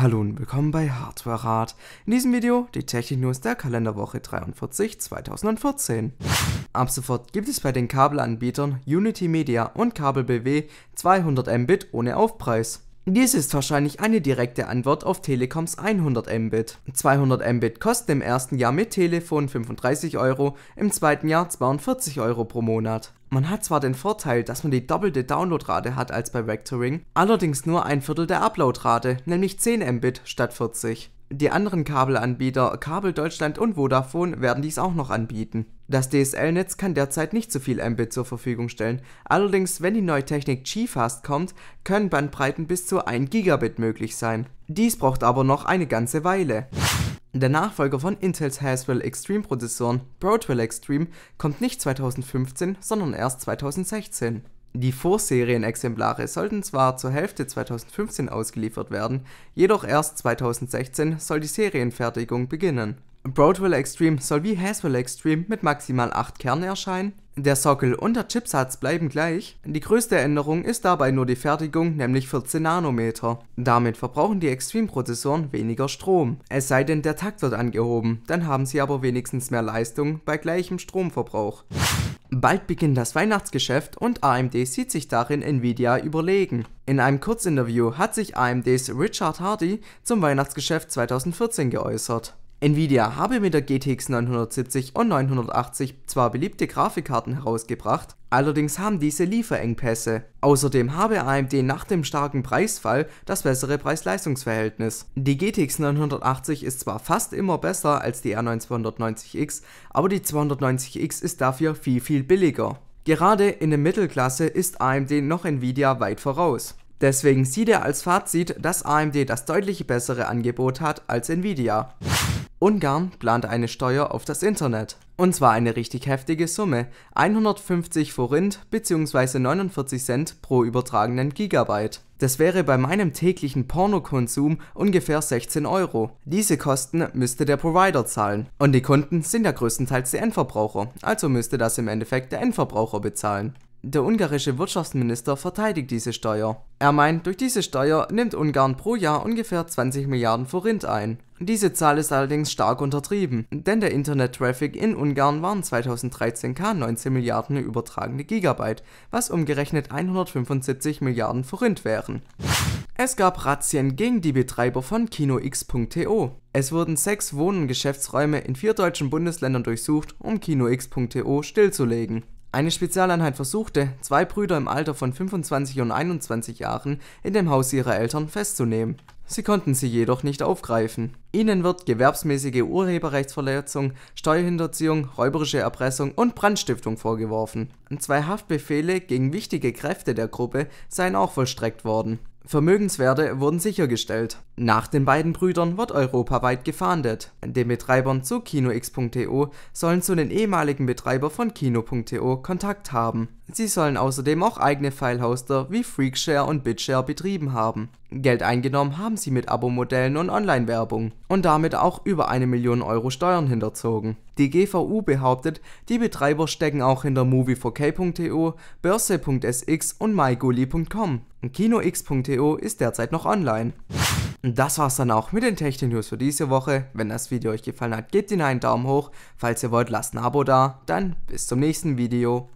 Hallo und willkommen bei Hardware Rat. In diesem Video die Technik News der Kalenderwoche 43 2014. Ab sofort gibt es bei den Kabelanbietern Unity Media und Kabel BW 200 Mbit ohne Aufpreis. Dies ist wahrscheinlich eine direkte Antwort auf Telekoms 100 Mbit. 200 Mbit kosten im ersten Jahr mit Telefon 35 Euro, im zweiten Jahr 42 Euro pro Monat. Man hat zwar den Vorteil, dass man die doppelte Downloadrate hat als bei Vectoring, allerdings nur ein Viertel der Uploadrate, nämlich 10 Mbit statt 40. Die anderen Kabelanbieter Kabel Deutschland und Vodafone werden dies auch noch anbieten. Das DSL-Netz kann derzeit nicht so viel Mbit zur Verfügung stellen. Allerdings, wenn die neue Technik G-Fast kommt, können Bandbreiten bis zu 1 Gigabit möglich sein. Dies braucht aber noch eine ganze Weile. Der Nachfolger von Intels Haswell Extreme Prozessoren, Broadwell Extreme, kommt nicht 2015, sondern erst 2016. Die Vorserienexemplare sollten zwar zur Hälfte 2015 ausgeliefert werden, jedoch erst 2016 soll die Serienfertigung beginnen Broadwell Extreme soll wie Haswell Extreme mit maximal 8 Kernen erscheinen. Der Sockel und der Chipsatz bleiben gleich. Die größte Änderung ist dabei nur die Fertigung, nämlich 14 Nanometer. Damit verbrauchen die Extreme-Prozessoren weniger Strom. Es sei denn, der Takt wird angehoben, dann haben sie aber wenigstens mehr Leistung bei gleichem Stromverbrauch. Bald beginnt das Weihnachtsgeschäft und AMD sieht sich darin Nvidia überlegen. In einem Kurzinterview hat sich AMDs Richard Hardy zum Weihnachtsgeschäft 2014 geäußert. Nvidia habe mit der GTX 970 und 980 zwar beliebte Grafikkarten herausgebracht, allerdings haben diese Lieferengpässe. Außerdem habe AMD nach dem starken Preisfall das bessere Preis-Leistungs-Verhältnis. Die GTX 980 ist zwar fast immer besser als die r 9290 x aber die 290X ist dafür viel viel billiger. Gerade in der Mittelklasse ist AMD noch Nvidia weit voraus. Deswegen sieht er als Fazit, dass AMD das deutlich bessere Angebot hat als Nvidia. Ungarn plant eine Steuer auf das Internet. Und zwar eine richtig heftige Summe, 150 Forint bzw. 49 Cent pro übertragenen Gigabyte. Das wäre bei meinem täglichen Pornokonsum ungefähr 16 Euro. Diese Kosten müsste der Provider zahlen. Und die Kunden sind ja größtenteils die Endverbraucher, also müsste das im Endeffekt der Endverbraucher bezahlen. Der ungarische Wirtschaftsminister verteidigt diese Steuer. Er meint, durch diese Steuer nimmt Ungarn pro Jahr ungefähr 20 Milliarden Forint ein. Diese Zahl ist allerdings stark untertrieben, denn der Internet-Traffic in Ungarn waren 2013 k 19 Milliarden übertragene Gigabyte, was umgerechnet 175 Milliarden Forint wären. Es gab Razzien gegen die Betreiber von KinoX.to. Es wurden sechs Wohn- und Geschäftsräume in vier deutschen Bundesländern durchsucht, um KinoX.to stillzulegen. Eine Spezialeinheit versuchte, zwei Brüder im Alter von 25 und 21 Jahren in dem Haus ihrer Eltern festzunehmen. Sie konnten sie jedoch nicht aufgreifen. Ihnen wird gewerbsmäßige Urheberrechtsverletzung, Steuerhinterziehung, räuberische Erpressung und Brandstiftung vorgeworfen. Zwei Haftbefehle gegen wichtige Kräfte der Gruppe seien auch vollstreckt worden. Vermögenswerte wurden sichergestellt. Nach den beiden Brüdern wird europaweit gefahndet. Den Betreibern zu KinoX.de sollen zu den ehemaligen Betreiber von Kino.de Kontakt haben Sie sollen außerdem auch eigene File-Hoster wie Freakshare und BitShare betrieben haben. Geld eingenommen haben sie mit Abo-Modellen und Online-Werbung und damit auch über eine Million Euro Steuern hinterzogen. Die GVU behauptet, die Betreiber stecken auch hinter movie4k.to, börse.sx und mygully.com. KinoX.to ist derzeit noch online. Das war's dann auch mit den Technik-News für diese Woche. Wenn das Video euch gefallen hat, gebt ihnen einen Daumen hoch. Falls ihr wollt, lasst ein Abo da. Dann bis zum nächsten Video.